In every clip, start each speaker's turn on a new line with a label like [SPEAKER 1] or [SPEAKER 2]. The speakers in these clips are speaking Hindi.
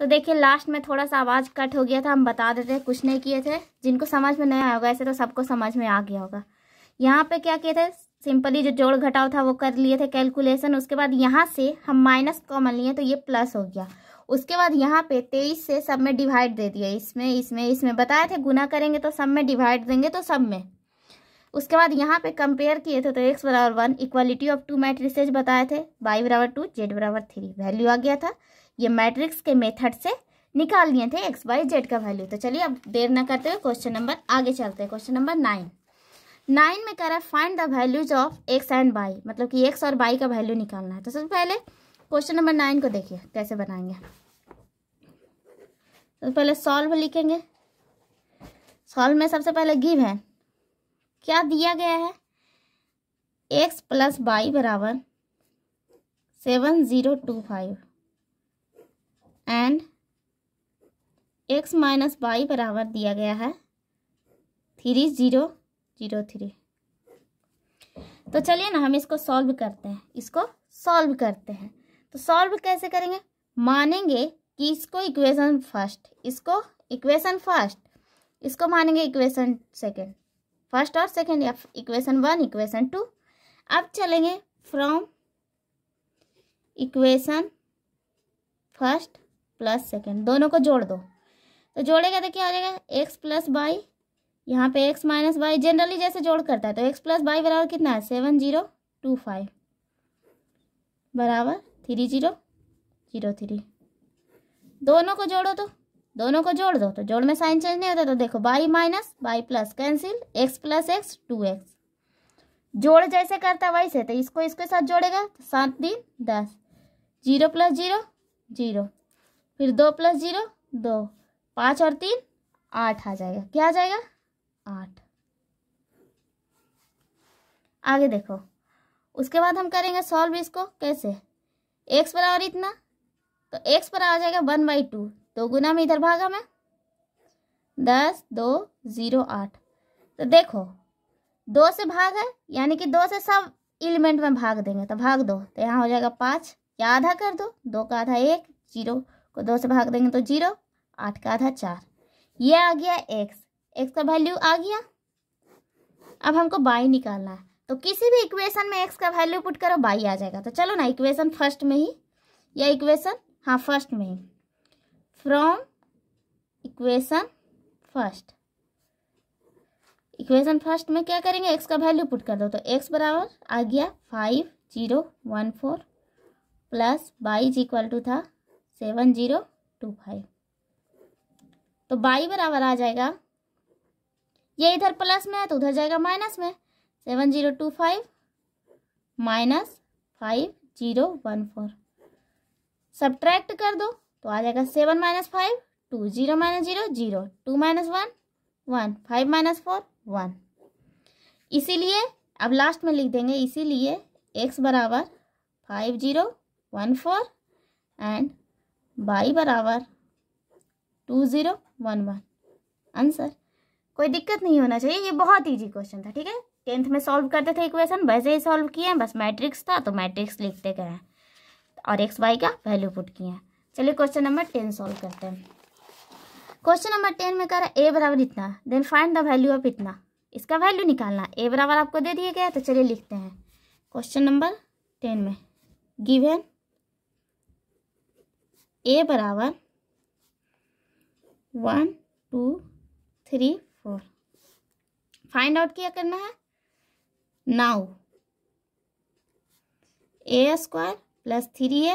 [SPEAKER 1] तो देखिए लास्ट में थोड़ा सा आवाज़ कट हो गया था हम बता देते हैं कुछ नहीं किए थे जिनको समझ में नहीं आया होगा ऐसे तो सबको समझ में आ गया होगा यहाँ पे क्या किए थे सिंपली जो जोड़ घटाव था वो कर लिए थे कैलकुलेशन उसके बाद यहाँ से हम माइनस कॉमन लिए तो ये प्लस हो गया उसके बाद यहाँ पे तेईस से सब में डिवाइड दे दिया इसमें इसमें इसमें बताए थे गुना करेंगे तो सब में डिवाइड देंगे तो सब में उसके बाद यहाँ पे कंपेयर किए थे तो एक्स बराबर one equality of two matrices बताए थे वाई बराबर टू जेड बराबर थ्री वैल्यू आ गया था ये मैट्रिक्स के मेथड से निकाल लिए थे एक्स वाई जेड का वैल्यू तो चलिए अब देर ना करते हुए क्वेश्चन नंबर आगे चलते हैं क्वेश्चन नंबर नाइन नाइन में कह रहा है find the values of X and Y मतलब कि एक्स और वाई का वैल्यू निकालना है तो सबसे पहले क्वेश्चन नंबर नाइन को देखिए कैसे बनाएंगे सबसे पहले सॉल्व लिखेंगे सॉल्व में सबसे पहले गिव है क्या दिया गया है एक्स प्लस वाई बराबर seven zero two five and X minus Y बराबर दिया गया है थ्री जीरो जीरो थ्री तो चलिए ना हम इसको सॉल्व करते हैं इसको सॉल्व करते हैं तो सॉल्व कैसे करेंगे मानेंगे कि इसको इक्वेशन फर्स्ट इसको इक्वेशन फर्स्ट इसको मानेंगे इक्वेशन सेकेंड फर्स्ट और सेकेंड या इक्वेशन वन इक्वेशन टू अब चलेंगे from equation first plus second दोनों को जोड़ दो तो जोड़ेगा तो क्या हो जाएगा एक्स प्लस बाई यहाँ पे एक्स माइनस बाई जनरली जैसे जोड़ करता है तो एक्स प्लस बाई बराबर कितना है सेवन जीरो टू फाइव बराबर थ्री जीरो जीरो थ्री दोनों को जोड़ो तो दोनों को जोड़ दो तो जोड़ में साइन चेंज नहीं होता तो देखो Y minus Y plus cancel X plus X two X जोड़ जैसे करता वैसे तो इसको इसके साथ जोड़ेगा तो सात दिन दस जीरो प्लस जीरो जीरो फिर दो प्लस जीरो दो पाँच और तीन आठ आ जाएगा क्या आ जाएगा आठ आगे देखो उसके बाद हम करेंगे सॉल्व इसको कैसे एक्स बराबर इतना तो एक्स पर आ जाएगा वन बाई टू दो गुना में इधर भागा मैं दस दो ज़ीरो आठ तो देखो दो से भाग है यानी कि दो से सब एलिमेंट में भाग देंगे तो भाग दो तो यहाँ हो जाएगा पाँच या आधा कर दो दो का आधा एक जीरो को दो से भाग देंगे तो जीरो आठ का आधा चार ये आ गया एक्स एक्स का वैल्यू आ गया अब हमको बाई निकालना है तो किसी भी इक्वेशन में एक्स का वैल्यू पुट करो बाई आ जाएगा तो चलो ना इक्वेशन फर्स्ट में ही या इक्वेशन हाँ फर्स्ट में ही from equation first equation first में क्या करेंगे एक्स का वैल्यू पुट कर दो तो एक्स बराबर आ गया five zero one four plus Y is equal to था सेवन जीरो टू फाइव तो बाई बराबर आ जाएगा ये इधर प्लस में है तो उधर जाएगा माइनस में seven zero two five minus five zero one four subtract कर दो तो आ जाएगा seven minus five two zero minus zero zero two minus one one five minus four one इसीलिए अब लास्ट में लिख देंगे इसीलिए एक्स बराबर five zero one four and y बराबर two zero one one answer कोई दिक्कत नहीं होना चाहिए ये बहुत ईजी क्वेश्चन था ठीक है टेंथ में सॉल्व करते थे इक्वेशन वैसे ही सॉल्व किए हैं बस मैट्रिक्स था तो मैट्रिक्स लिखते गए और एक्स वाई का वैल्यू पुट किए हैं चलिए क्वेश्चन नंबर टेन सॉल्व करते हैं क्वेश्चन नंबर टेन में कह रहा है ए बराबर इतना then find the value of इतना इसका वैल्यू निकालना ए बराबर आपको दे दिया गया तो चलिए लिखते हैं क्वेश्चन नंबर टेन में गिवेन ए बराबर one two three four find out क्या करना है now A square plus three A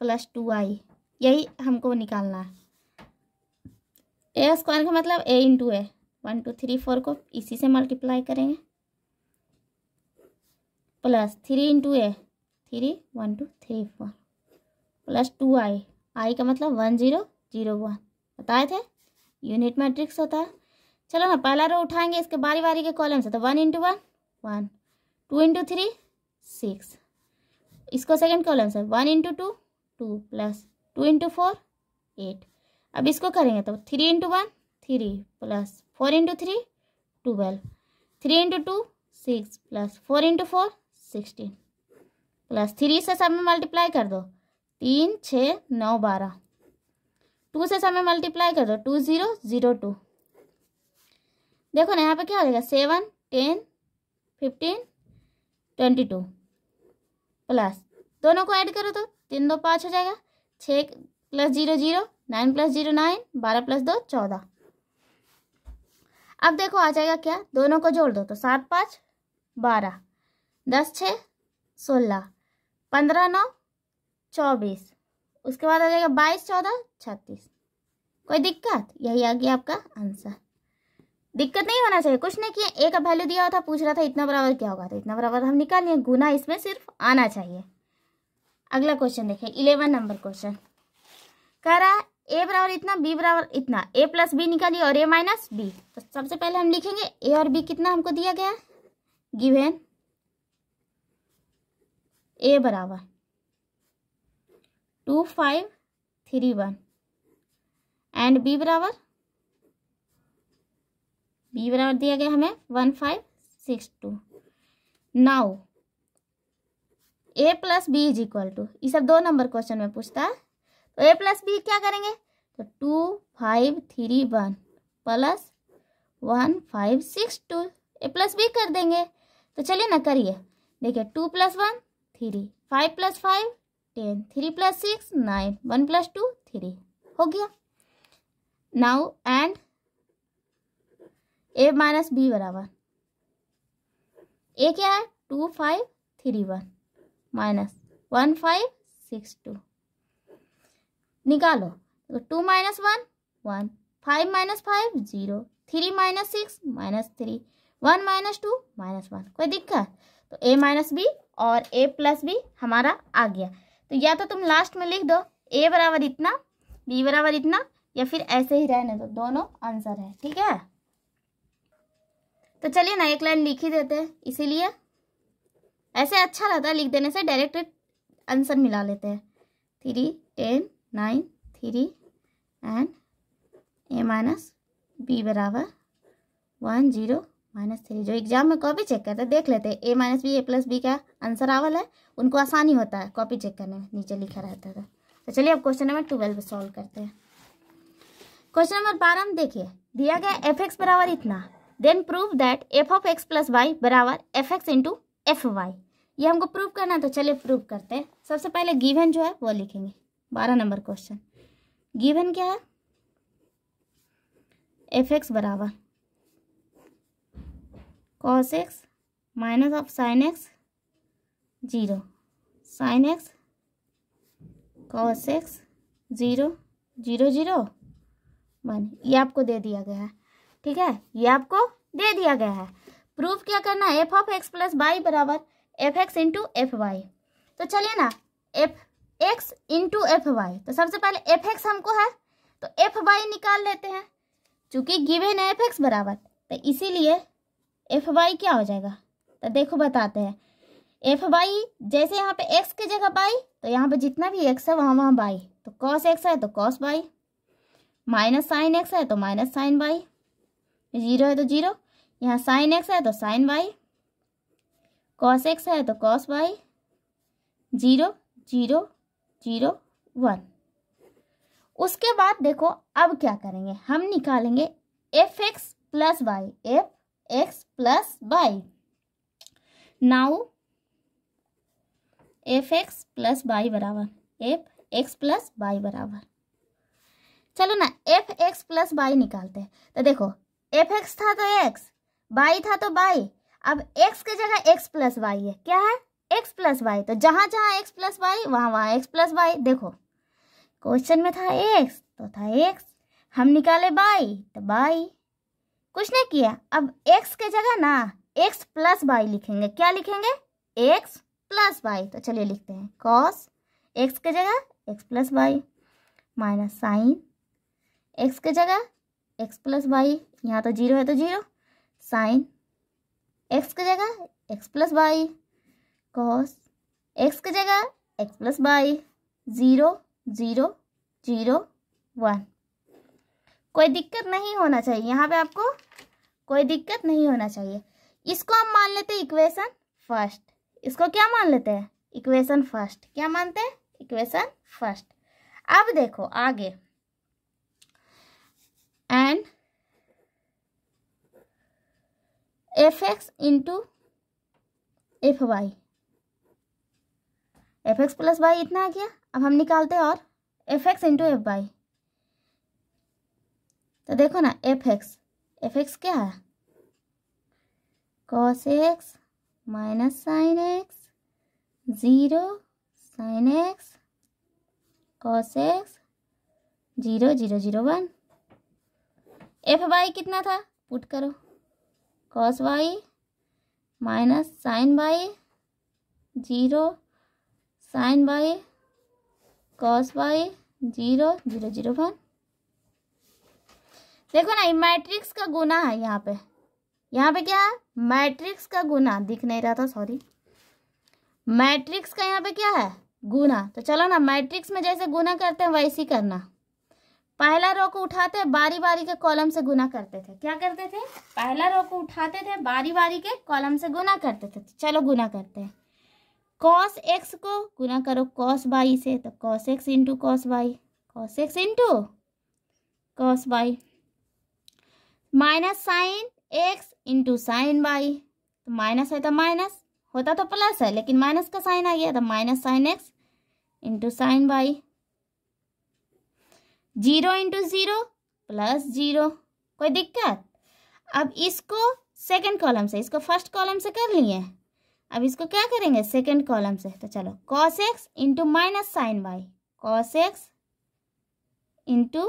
[SPEAKER 1] plus two I यही हमको निकालना है ए स्क्वायर का मतलब A into A one two three four को इसी से मल्टीप्लाई करेंगे plus three into A three one two three four plus two I I का मतलब वन जीरो जीरो वन बताए थे यूनिट मैट्रिक्स होता है चलो ना पहला रो उठाएंगे इसके बारी बारी के कॉलम से तो one into one one two into three six इसको सेकंड कॉलम से one into two two plus two into four eight अब इसको करेंगे तो three into one three plus four into three twelve three into two six plus four into four sixteen plus three से सब में मल्टीप्लाई कर दो तीन छः नौ बारह टू से समय मल्टीप्लाई कर दो टू ज़ीरो ज़ीरो टू देखो ना यहाँ पे क्या हो जाएगा seven ten fifteen twenty two plus दोनों को ऐड करो तो तीन दो पाँच हो जाएगा छः plus zero zero nine plus zero nine बारह प्लस दो चौदह अब देखो आ जाएगा क्या दोनों को जोड़ दो तो सात पाँच बारह दस छः सोलह पंद्रह नौ चौबीस उसके बाद आ जाएगा बाईस चौदह छत्तीस कोई दिक्कत यही आ गया आपका आंसर दिक्कत नहीं होना चाहिए कुछ नहीं किया एक का वैल्यू दिया हुआ था पूछ रहा था इतना बराबर क्या होगा तो इतना बराबर हम निकाल लिए गुना इसमें सिर्फ आना चाहिए अगला क्वेश्चन देखिए इलेवन नंबर क्वेश्चन कह रहा ए बराबर इतना बी बराबर इतना ए प्लस बी निकालिए और ए माइनस बी तो सबसे पहले हम लिखेंगे ए और बी कितना हमको दिया गया है गिवेन ए बराबर two five three one and B बराबर बी बराबर दिया गया हमें one five six two now A plus B is equal to ये सब दो नंबर क्वेश्चन में पूछता है तो ए प्लस बी क्या करेंगे तो two five three one plus one five six two A plus B कर देंगे तो चलिए ना करिए देखिए two plus one three five plus five ten three plus six nine one plus two three हो गया now and A minus B बराबर ए क्या है two five three one minus one five six two निकालो तो two minus one one five minus five zero three minus six minus three one minus two minus one कोई दिक्कत तो ए माइनस बी और ए प्लस बी हमारा आ गया तो या तो तुम लास्ट में लिख दो ए बराबर इतना बी बराबर इतना या फिर ऐसे ही रहने दो दोनों आंसर है ठीक है तो चलिए ना एक लाइन लिख ही देते हैं इसीलिए ऐसे अच्छा रहता है लिख देने से डायरेक्ट आंसर मिला लेते हैं three ten nine three and A minus B बराबर वन जीरो माइनस थ्री जो एग्जाम में कॉपी चेक करते देख लेते A minus B A plus B का आंसर आवल है उनको आसानी होता है कॉपी चेक करने में नीचे लिखा रहता था तो चलिए अब क्वेश्चन नंबर ट्वेल्व सॉल्व करते हैं क्वेश्चन नंबर बारह में देखिए दिया गया एफ एक्स बराबर इतना then prove that f of x plus Y बराबर f x into F y ये हमको प्रूव करना है तो चलिए प्रूव करते हैं सबसे पहले गिवन जो है वो लिखेंगे बारह नंबर क्वेश्चन गिवन क्या है एफ एक्स बराबर cos x minus of sine x zero sine x cos x zero zero zero one ये आपको दे दिया गया है ठीक है ये आपको दे दिया गया है प्रूफ क्या करना है f of x plus Y बराबर f x into F y तो चलिए ना f x into F y तो सबसे पहले एफ एक्स हमको है तो एफ वाई निकाल लेते हैं चूंकि गिवेन है एफ एक्स बराबर तो इसीलिए एफ वाई क्या हो जाएगा तो देखो बताते हैं एफ वाई जैसे यहाँ पे एक्स की जगह बाई तो यहाँ पे जितना भी एक्स है वहाँ वहाँ बाई तो कॉस एक्स है तो cos by minus sine x है तो माइनस साइन बाई जीरो है तो जीरो यहाँ साइन एक्स है तो साइन बाई कॉस एक्स है तो cos y zero zero zero one उसके बाद देखो अब क्या करेंगे हम निकालेंगे f x plus y f x plus y. Now f x plus Y बराबर एफ एक्स प्लस वाई बराबर चलो ना एफ एक्स प्लस वाई निकालते हैं तो देखो एफ एक्स था तो एक्स बाई था तो बाई अब एक्स की जगह एक्स प्लस वाई है क्या है एक्स प्लस वाई तो जहाँ जहाँ एक्स प्लस वाई वहाँ वहाँ एक्स प्लस वाई देखो क्वेश्चन में था एक्स तो था एक्स हम निकाले बाई तो बाई कुछ नहीं किया अब एक्स के जगह ना एक्स प्लस वाई लिखेंगे क्या लिखेंगे एक्स प्लस वाई तो चलिए लिखते हैं कॉस एक्स के जगह x plus y minus sine x के जगह एक्स प्लस वाई यहाँ तो जीरो है तो जीरो साइन एक्स के जगह x plus y cos x के जगह x plus y zero zero zero one कोई दिक्कत नहीं होना चाहिए यहाँ पे आपको कोई दिक्कत नहीं होना चाहिए इसको हम मान लेते हैं इक्वेशन फर्स्ट इसको क्या मान लेते हैं इक्वेशन फर्स्ट क्या मानते हैं इक्वेशन फर्स्ट अब देखो आगे and f x into F y f x plus y इतना आ गया अब हम निकालते हैं और f x into F y तो देखो ना एफ एक्स एफ एक्स क्या है cos x minus sine x zero sine x cos x zero zero zero one f y कितना था पुट करो cos y minus sine y zero sine y cos y zero zero zero one देखो ना ये मैट्रिक्स का गुना है यहाँ पे यहाँ पे क्या है मैट्रिक्स का गुना दिख नहीं रहा था सॉरी मैट्रिक्स का यहाँ पे क्या है गुना तो चलो ना मैट्रिक्स में जैसे गुना करते हैं वैसे ही करना पहला रो को उठाते बारी बारी के कॉलम से गुना करते थे क्या करते थे पहला रो को उठाते थे बारी बारी के कॉलम से गुना करते थे तो चलो गुना करते हैं कॉस एक्स को गुना करो कॉस बाई से तो cos x into cos y cos x into cos by minus sine x into sine y तो माइनस है तो माइनस होता तो प्लस है लेकिन माइनस का साइन आ गया तो minus sine x into sine y zero into zero plus zero कोई दिक्कत अब इसको सेकंड कॉलम से इसको फर्स्ट कॉलम से कर लिए अब इसको क्या करेंगे सेकंड कॉलम से तो चलो cos x into minus sine y cos x into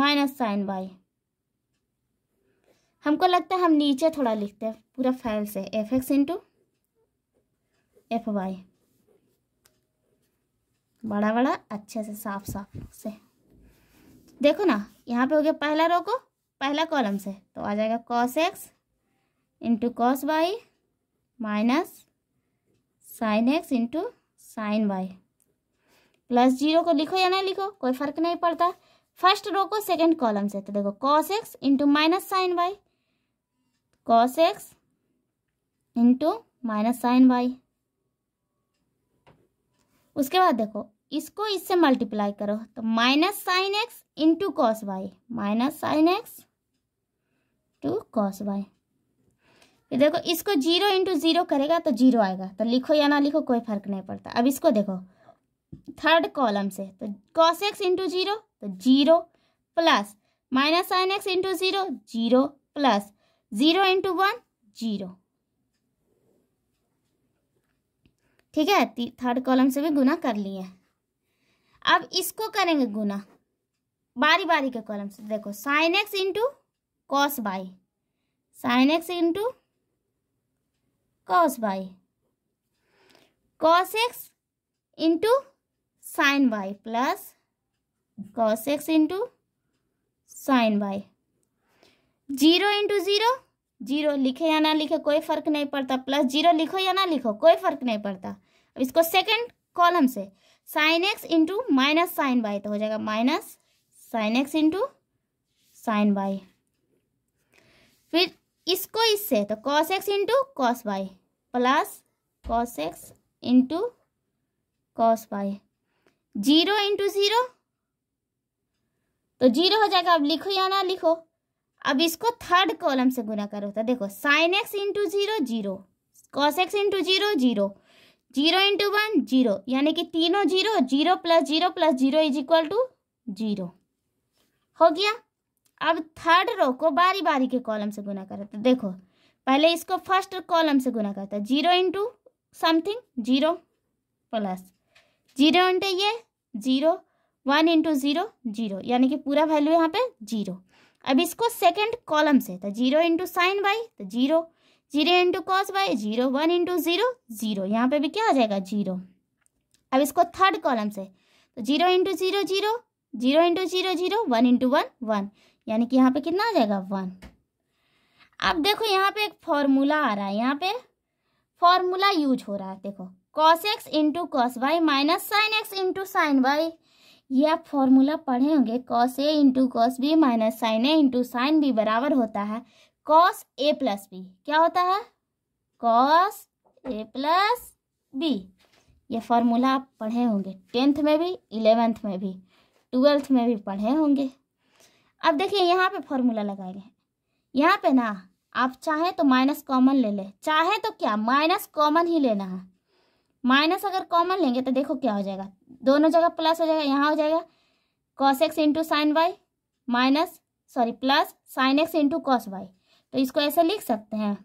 [SPEAKER 1] minus sine y हमको लगता है हम नीचे थोड़ा लिखते हैं पूरा फैल से f x into F y बड़ा बड़ा अच्छे से साफ साफ से देखो ना यहाँ पे हो गया पहला रो को पहला कॉलम से तो आ जाएगा cos x into cos y minus sine x into sine y plus zero को लिखो या ना लिखो कोई फर्क नहीं पड़ता फर्स्ट रो को सेकंड कॉलम से तो देखो cos x into minus sine y cos x into minus sine y उसके बाद देखो इसको इससे मल्टीप्लाई करो तो minus sine x into cos y minus sine x to cos y फिर देखो इसको जीरो इंटू जीरो करेगा तो जीरो आएगा तो लिखो या ना लिखो कोई फर्क नहीं पड़ता अब इसको देखो थर्ड कॉलम से तो कॉस एक्स इंटू जीरो तो zero plus minus sine x into zero zero plus zero into one zero ठीक है थर्ड कॉलम से भी गुना कर लिए अब इसको करेंगे गुना बारी बारी के कॉलम से देखो sine x into cos y sine x into cos y cos x into sine y plus cos x into sine y zero into zero zero लिखे या ना लिखे कोई फर्क नहीं पड़ता प्लस जीरो लिखो या ना लिखो कोई फर्क नहीं पड़ता अब इसको सेकंड कॉलम से sine x into minus sine y तो हो जाएगा minus sine x into sine y फिर इसको इससे तो cos x into cos y plus cos x into cos y zero into zero तो जीरो हो जाएगा अब लिखो या ना लिखो अब इसको थर्ड कॉलम से गुना करो तो देखो sine x into zero zero cos x into zero zero zero into one zero यानी कि तीनों zero zero plus zero plus zero is equal to zero हो गया अब थर्ड रो को बारी बारी के कॉलम से गुना करो तो देखो पहले इसको फर्स्ट कॉलम से गुना करता zero into something zero plus zero into ये zero one into zero zero यानी कि पूरा वैल्यू यहाँ पे जीरो अब इसको सेकेंड कॉलम से तो जीरो इंटू साइन बाई तो zero zero into cos y zero one into zero zero यहाँ पे भी क्या आ जाएगा जीरो अब इसको थर्ड कॉलम से तो zero into zero zero zero into zero zero one into one one यानी कि यहाँ पे कितना आ जाएगा वन अब देखो यहाँ पे एक फॉर्मूला आ रहा है यहाँ पे फॉर्मूला यूज हो रहा है देखो cos x into cos y minus sine x into sine y ये आप फॉर्मूला पढ़े होंगे cos A into cos B minus sine A into sine B बराबर होता है कॉस ए प्लस बी क्या होता है कॉस ए प्लस बी ये फॉर्मूला आप पढ़े होंगे टेंथ में भी इलेवेंथ में भी ट्वेल्थ में भी पढ़े होंगे अब देखिए यहाँ पे फॉर्मूला लगाए गए यहाँ पे ना आप चाहें तो माइनस कॉमन ले ले चाहें तो क्या माइनस कॉमन ही लेना है माइनस अगर कॉमन लेंगे तो देखो क्या हो जाएगा दोनों जगह प्लस हो जाएगा यहाँ हो जाएगा cos x into sine y minus sorry plus sine x into cos y तो इसको ऐसे लिख सकते हैं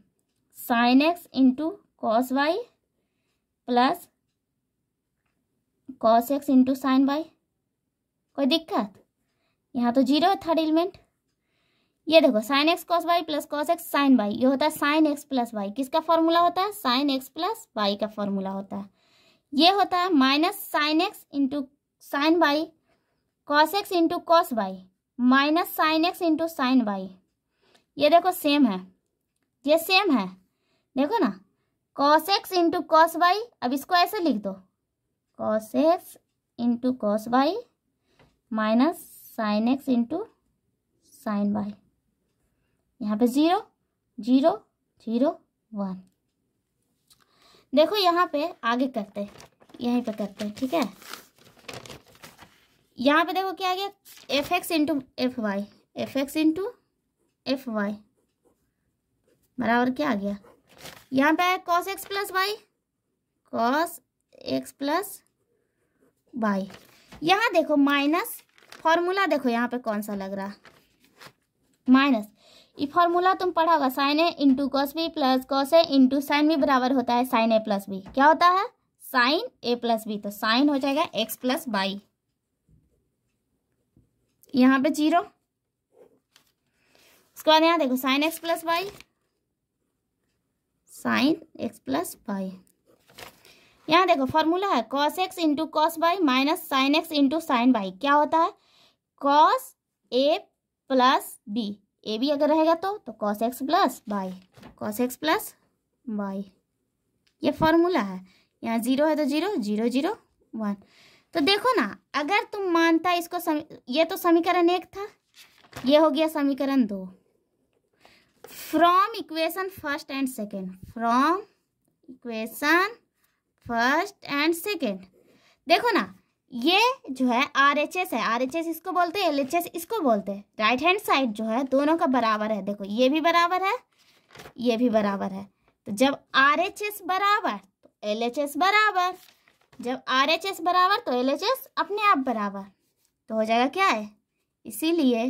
[SPEAKER 1] sine x into cos y plus cos x into sine y कोई दिक्कत यहाँ तो जीरो है थर्ड एलिमेंट ये देखो sine x cos y plus cos x sine y ये होता है साइन एक्स प्लस वाई किसका फॉर्मूला होता है साइन एक्स प्लस वाई का फॉर्मूला होता है ये होता है minus sine x into sine y cos x into cos y minus sine x into sine y ये देखो सेम है ये सेम है देखो ना cos x into cos y अब इसको ऐसे लिख दो cos x into cos y minus sine x into sine y यहाँ पे ज़ीरो जीरो जीरो वन देखो यहाँ पे आगे करते हैं यहीं पे करते हैं ठीक है यहाँ पे देखो क्या आ गया f x into F y f x into F y बराबर क्या आ गया यहाँ पे आया cos x plus y cos x plus y यहाँ देखो माइनस फॉर्मूला देखो यहाँ पे कौन सा लग रहा माइनस ये फॉर्मूला तुम पढ़ा होगा sine A into cos B plus cos A into sine B बराबर होता है साइन ए प्लस बी क्या होता है साइन ए प्लस बी तो साइन हो जाएगा एक्स प्लस बाई यहाँ पे जीरो उसके बाद यहाँ देखो sine x plus Y sine x plus Y यहाँ देखो फॉर्मूला है cos x into cos by minus sine x into sine Y क्या होता है cos A plus B A भी अगर रहेगा तो तो cos x plus Y cos x plus Y ये फॉर्मूला है यहाँ जीरो है तो जीरो जीरो जीरो वन तो देखो ना अगर तुम मानता इसको सम, ये तो समीकरण एक था ये हो गया समीकरण दो from equation first and second from equation first and second देखो ना ये जो है आर एच एस है आर एच एस इसको बोलते हैं एल एच एस इसको बोलते हैं राइट हैंड साइड जो है दोनों का बराबर है देखो ये भी बराबर है ये भी बराबर है तो जब आर एच एस बराबर तो एल एच एस बराबर जब आर एच एस बराबर तो एल एच एस अपने आप बराबर तो हो जाएगा क्या है इसीलिए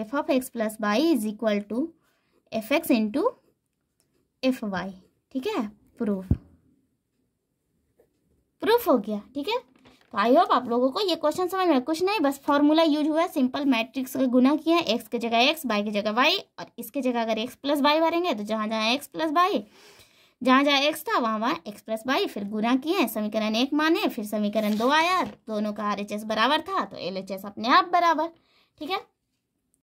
[SPEAKER 1] F of x plus Y is equal to F x into F Y ठीक है प्रूफ प्रूफ हो गया ठीक है तो आई होप आप लोगों को ये क्वेश्चन समझ में कुछ नहीं बस फॉर्मूला यूज हुआ है सिंपल मैट्रिक्स का गुना किया है एक्स की जगह एक्स वाई की जगह वाई और इसके जगह अगर एक्स प्लस वाई भरेंगे तो जहाँ जहाँ एक्स प्लस वाई जहाँ जहाँ एक्स था वहाँ वहाँ एक्स प्लस वाई फिर गुना किए समीकरण एक माने फिर समीकरण दो आया दोनों का आर एच एस बराबर था तो एल एच एस अपने आप बराबर ठीक है